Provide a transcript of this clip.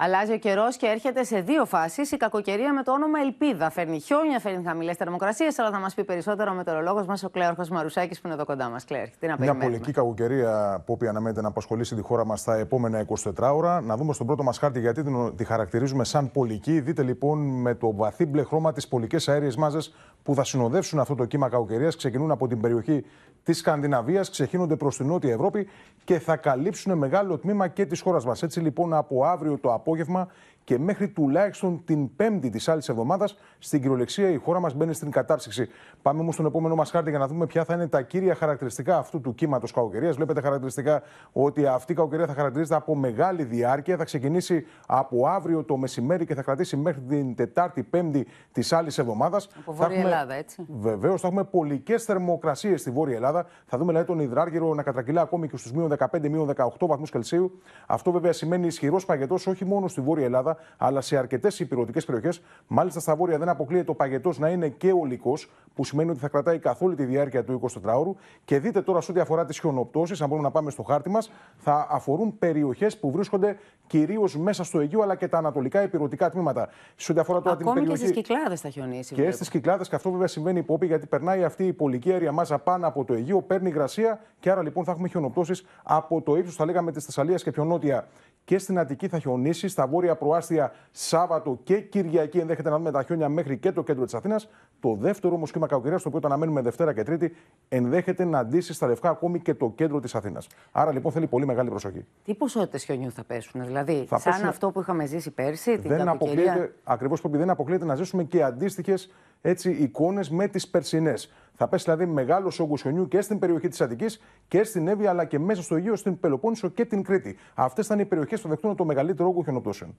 Αλλάζει ο καιρός και έρχεται σε δύο φάσεις. Η κακοκαιρία με το όνομα Ελπίδα. Φέρνει χιόνια, φέρνει χαμηλές θερμοκρασίες, αλλά θα μας πει περισσότερο ο μετεωρολόγος μας, ο Κλέορχο Μαρουσάκης, που είναι εδώ κοντά μας. Κλέορχο, τι να πει. Μια πολιτική κακοκαιρία που αναμένεται να απασχολήσει τη χώρα μας τα επόμενα 24 ώρα. Να δούμε στον πρώτο μας χάρτη γιατί την, τη χαρακτηρίζουμε σαν πολική. Δείτε λοιπόν με το βαθύ μπλε χρώμα τις πολικές αέριες μάζες που θα συνοδεύσουν αυτό το κύμα κακοκαιρίας. Ξεκινούν από την περιοχή της Σκανδιναβίας, ξεχύνονται προς την Νότια Ευρώπη και θα καλύψουν μεγάλο τμήμα και της χώρας μας. Έτσι λοιπόν από αύριο το απόγευμα απόγευμα και μέχρι τουλάχιστον την Πέμπτη της άλλης εβδομάδας, στην κυριολεξία η χώρα μας μπαίνει στην κατάρτιση. Πάμε όμως στον επόμενο μας χάρτη για να δούμε ποια θα είναι τα κύρια χαρακτηριστικά αυτού του κύματος κακοκαιρία. Βλέπετε χαρακτηριστικά ότι αυτή η κακοκαιρία θα χαρακτηρίζεται από μεγάλη διάρκεια. Θα ξεκινήσει από αύριο το μεσημέρι και θα κρατήσει μέχρι την Τετάρτη, Πέμπτη της άλλης εβδομάδας. Από Βόρεια έχουμε... Ελλάδα, έτσι. Βεβαίως, θα έχουμε πολλικέ θερμοκρασίες στη Βόρεια Ελλάδα. Θα δούμε δηλαδή τον υδράργυρο να κατρακυλά ακόμη και στους μείον 15, 18 βαθμούς Κελσίου. Αυτό βέβαια σημαίνει ισχυρό παγετό όχι μόνο μόνο στη Βόρεια Ελλάδα, αλλά σε αρκετές υπηρετικές περιοχές. Μάλιστα, στα Βόρεια δεν αποκλείεται ο παγετός να είναι και ολικό, που σημαίνει ότι θα κρατάει καθ' όλη τη διάρκεια του 24ωρου. Και δείτε τώρα, σε ό,τι αφορά τις χιονοπτώσεις, αν μπορούμε να πάμε στο χάρτη μας, θα αφορούν περιοχές που βρίσκονται κυρίως μέσα στο Αιγείο, αλλά και τα ανατολικά υπηρετικά τμήματα. Σε ό,τι αφορά τώρα Ακόμη την περιοχή. Και στις κυκλάδες θα χιονίσει. Και στις κυκλάδες, και αυτό βέβαια σημαίνει υπόπη, γιατί περνάει αυτή η πολική αέρια μάζα πάνω από το Αιγείο, παίρνει υγρασία και άρα λοιπόν θα έχουμε χιονοπτώσεις από το ύψος, θα λέγαμε, της Θεσσαλίας και πιο νότια και στην Αττική θα χιονίσεις. Στα βόρεια προάστια Σάββατο και Κυριακή ενδέχεται να δούμε τα χιόνια μέχρι και το κέντρο της Αθήνας. Το δεύτερο όμως κύμα κακοκαιρίας, το οποίο θα αναμένουμε Δευτέρα και Τρίτη, ενδέχεται να αντίσει στα λευκά ακόμη και το κέντρο της Αθήνας. Άρα λοιπόν θέλει πολύ μεγάλη προσοχή. Τι ποσότητες χιονιού θα πέσουν, δηλαδή, θα σαν αυτό που είχαμε ζήσει πέρσι, την δεν αποκλείεται, Ακριβώς δεν αποκλείεται να ζήσουμε και αντίστοιχες εικόνες με τις περσινές. Θα πέσει δηλαδή μεγάλος όγκος χιονιού και στην περιοχή της Αττικής και στην Εύη, αλλά και μέσα στο Αιγαίο, στην Πελοπόννησο και την Κρήτη. Αυτές θα είναι οι περιοχές που θα δεχτούν το μεγαλύτερο όγκο χιονοπτώσεων.